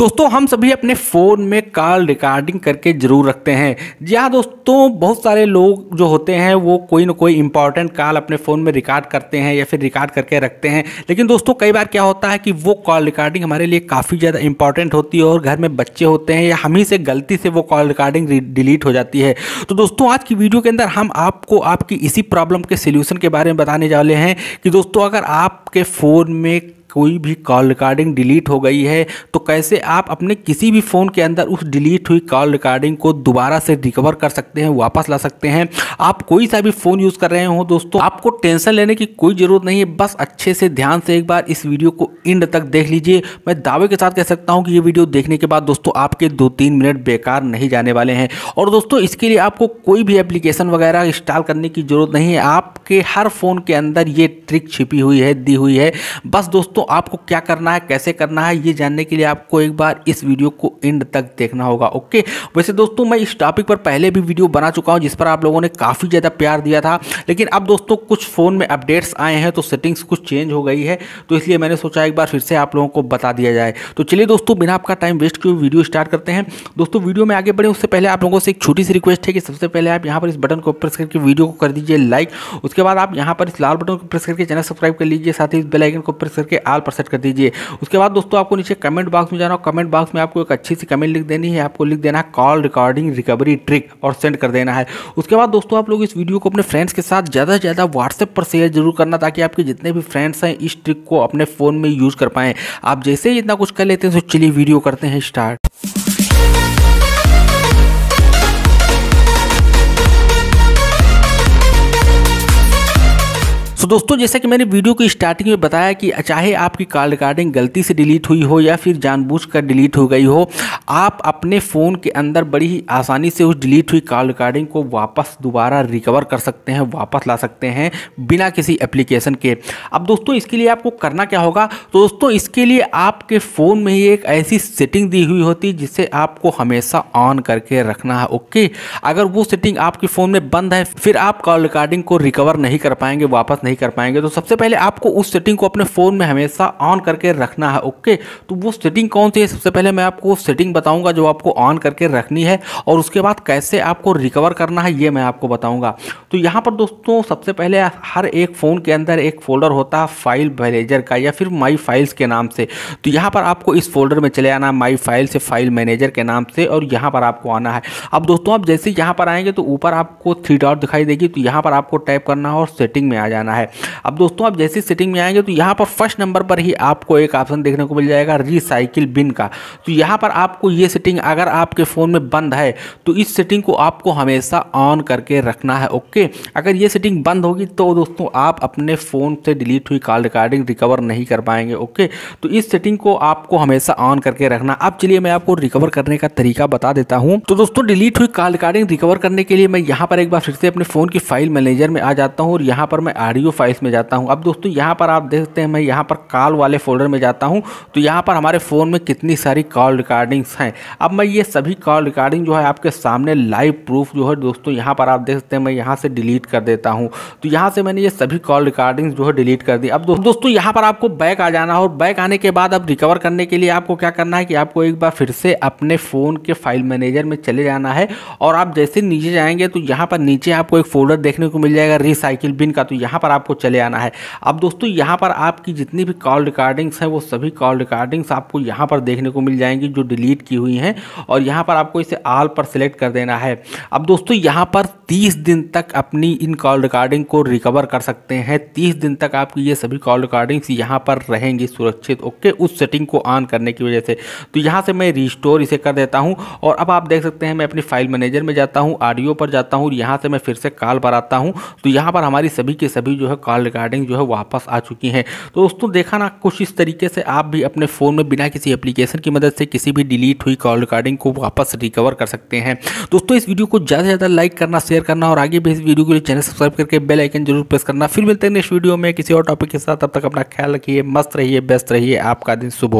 दोस्तों हम सभी अपने फ़ोन में कॉल रिकॉर्डिंग करके ज़रूर रखते हैं जी हाँ दोस्तों बहुत सारे लोग जो होते हैं वो कोई ना कोई इंपॉर्टेंट कॉल अपने फ़ोन में रिकॉर्ड करते हैं या फिर रिकॉर्ड करके रखते हैं लेकिन दोस्तों कई बार क्या होता है कि वो कॉल रिकॉर्डिंग हमारे लिए काफ़ी ज़्यादा इंपॉर्टेंट होती है और घर में बच्चे होते हैं या हम ही से गलती से वो कॉल रिकॉर्डिंग डिलीट हो जाती है तो दोस्तों आज की वीडियो के अंदर हम आपको आपकी इसी प्रॉब्लम के सोल्यूशन के बारे में बताने वाले हैं कि दोस्तों अगर आपके फ़ोन में कोई भी कॉल रिकॉर्डिंग डिलीट हो गई है तो कैसे आप अपने किसी भी फ़ोन के अंदर उस डिलीट हुई कॉल रिकॉर्डिंग को दोबारा से रिकवर कर सकते हैं वापस ला सकते हैं आप कोई सा भी फ़ोन यूज़ कर रहे हो दोस्तों आपको टेंशन लेने की कोई ज़रूरत नहीं है बस अच्छे से ध्यान से एक बार इस वीडियो को एंड तक देख लीजिए मैं दावे के साथ कह सकता हूँ कि ये वीडियो देखने के बाद दोस्तों आपके दो तीन मिनट बेकार नहीं जाने वाले हैं और दोस्तों इसके लिए आपको कोई भी एप्लीकेशन वगैरह इंस्टॉल करने की ज़रूरत नहीं है आपके हर फ़ोन के अंदर ये ट्रिक छिपी हुई है दी हुई है बस दोस्तों आपको क्या करना है कैसे करना है ये जानने के लिए आपको एक बार इस वीडियो को एंड तक देखना होगा ओके वैसे दोस्तों मैं इस टॉपिक पर पहले भी वीडियो बना चुका हूँ जिस पर आप लोगों ने काफ़ी ज़्यादा प्यार दिया था लेकिन अब दोस्तों कुछ फ़ोन में अपडेट्स आए हैं तो सेटिंग्स कुछ चेंज हो गई है तो इसलिए मैंने सोचा एक बार फिर से आप लोगों को बता दिया जाए तो चलिए दोस्तों बिना आपका टाइम वेस्ट किए वीडियो स्टार्ट करते हैं दोस्तों वीडियो में आगे बढ़े उससे पहले आप लोगों से एक छोटी सी रिक्वेस्ट है कि सबसे पहले आप यहाँ पर इस बटन को प्रेस करके वीडियो को कर दीजिए लाइक उसके बाद आप यहाँ पर इस लाल बटन को प्रेस करके चैनल सब्सक्राइब कर लीजिए साथ ही इस बेलाइकन को प्रेस करके आल पर सेट कर दीजिए उसके बाद दोस्तों आपको नीचे कमेंट बॉक्स में जाना कमेंट बॉक्स में आपको एक अच्छी सी कमेंट लिख देनी है आपको लिख देना है कॉल रिकॉर्डिंग रिकवरी ट्रिक और सेंड कर देना है उसके बाद दोस्तों आप लोग इस वीडियो को अपने फ्रेंड्स के साथ ज़्यादा से ज़्यादा व्हाट्सएप पर शेयर जरूर करना ताकि आपके जितने भी फ्रेंड्स हैं इस ट्रिक को अपने फ़ोन में यूज़ कर पाएँ आप जैसे ही इतना कुछ कर लेते हैं तो चलिए वीडियो करते हैं स्टार्ट दोस्तों जैसा कि मैंने वीडियो की स्टार्टिंग में बताया कि चाहे आपकी कॉल रिकॉर्डिंग गलती से डिलीट हुई हो या फिर जानबूझकर डिलीट हो गई हो आप अपने फ़ोन के अंदर बड़ी ही आसानी से उस डिलीट हुई कॉल रिकॉर्डिंग को वापस दोबारा रिकवर कर सकते हैं वापस ला सकते हैं बिना किसी एप्लीकेशन के अब दोस्तों इसके लिए आपको करना क्या होगा तो दोस्तों इसके लिए आपके फ़ोन में ही एक ऐसी सेटिंग दी हुई होती जिसे आपको हमेशा ऑन करके रखना है ओके अगर वो सेटिंग आपके फ़ोन में बंद है फिर आप कॉल रिकॉर्डिंग को रिकवर नहीं कर पाएंगे वापस नहीं कर पाएंगे तो सबसे पहले आपको उस सेटिंग को अपने फ़ोन में हमेशा ऑन करके रखना है ओके तो वो सेटिंग कौन सी है सबसे पहले मैं आपको सेटिंग बताऊँगा जो आपको ऑन करके रखनी है और उसके बाद कैसे आपको रिकवर करना है ये मैं आपको बताऊँगा तो यहाँ पर दोस्तों सबसे पहले हर एक फ़ोन के अंदर एक फोल्डर होता है फाइल मैनेजर का या फिर माई फाइल्स के नाम से तो यहाँ पर आपको इस फोल्डर में चले आना माई फाइल से फाइल मैनेजर के नाम से और यहाँ पर आपको आना है अब दोस्तों आप जैसे यहाँ पर आएंगे तो ऊपर आपको थ्री डॉट दिखाई देगी तो यहाँ पर आपको टाइप करना है और सेटिंग में आ जाना है है अब दोस्तों आप जैसे सेटिंग में आएंगे तो यहाँ पर फर्स्ट नंबर पर ही आपको एक ऑप्शन देखने को मिल जाएगा रिसाइकिल बिन का तो यहाँ पर आपको ये सेटिंग अगर आपके फ़ोन में बंद है तो इस सेटिंग को आपको हमेशा ऑन करके रखना है ओके अगर ये सेटिंग बंद होगी तो दोस्तों आप अपने फ़ोन से डिलीट हुई कॉल रिकॉर्डिंग रिकवर नहीं कर पाएंगे ओके तो इस सेटिंग को आपको हमेशा ऑन करके रखना अब चलिए मैं आपको रिकवर करने का तरीका बता देता हूँ तो दोस्तों डिलीट हुई कॉल रिकॉर्डिंग रिकवर करने के लिए मैं यहाँ पर एक बार फिर से अपने फ़ोन की फाइल मैनेजर में आ जाता हूँ और यहाँ पर मैं ऑडियो वीडियो फाइल्स में जाता हूँ अब दोस्तों यहाँ पर आप देखते हैं मैं यहाँ पर कॉल वाले फोल्डर में जाता हूँ तो यहाँ पर हमारे फ़ोन में कितनी सारी कॉल रिकॉर्डिंग्स हैं अब मैं ये सभी कॉल रिकॉर्डिंग जो है आपके सामने लाइव प्रूफ जो है दोस्तों यहाँ पर आप देखते हैं मैं यहाँ से डिलीट कर देता हूँ तो यहाँ से मैंने ये सभी कॉल रिकॉर्डिंग्स जो है डिलीट कर दी अब दोस्तों यहाँ पर आपको बैक आ जाना और बैक आने के बाद अब रिकवर करने के लिए आपको क्या करना है कि आपको एक बार फिर से अपने फ़ोन के फाइल मैनेजर में चले जाना है और आप जैसे नीचे जाएंगे तो यहाँ पर नीचे आपको एक फोल्डर देखने को मिल जाएगा रिसाइकिल बिन का तो यहाँ पर आपको चले आना है अब दोस्तों यहाँ पर आपकी जितनी भी कॉल रिकॉर्डिंग्स हैं वो सभी कॉल रिकॉर्डिंग्स आपको यहाँ पर देखने को मिल जाएंगी जो डिलीट की हुई हैं और यहाँ पर आपको इसे आल पर सिलेक्ट कर देना है अब दोस्तों यहाँ पर तीस दिन तक अपनी इन कॉल रिकॉर्डिंग को रिकवर कर सकते हैं तीस दिन तक आपकी ये सभी कॉल रिकॉर्डिंग्स यहाँ पर रहेंगी सुरक्षित ओके उस सेटिंग को ऑन करने की वजह से तो यहाँ से मैं रिस्टोर इसे कर देता हूँ और अब आप देख सकते हैं मैं अपनी फाइल मैनेजर में जाता हूँ ऑडियो पर जाता हूँ यहाँ से मैं फिर से कॉल पर आता हूँ तो यहाँ पर हमारी सभी के सभी जो है कॉल रिकॉर्डिंग जो है वापस आ चुकी हैं तो दोस्तों देखा ना कुछ इस तरीके से आप भी अपने फ़ोन में बिना किसी एप्लीकेशन की मदद से किसी भी डिलीट हुई कॉल रिकॉर्डिंग को वापस रिकवर कर सकते हैं दोस्तों इस वीडियो को ज़्यादा से ज़्यादा लाइक करना शेयर करना और आगे भी इस वीडियो के लिए चैनल सब्सक्राइब करके बेल आइकन जरूर प्रेस करना फिर मिलते हैं नेक्स्ट वीडियो में किसी और टॉपिक के साथ तब तक अपना ख्याल रखिए मस्त रहिए व्यस्त रहिए आपका दिन शुभ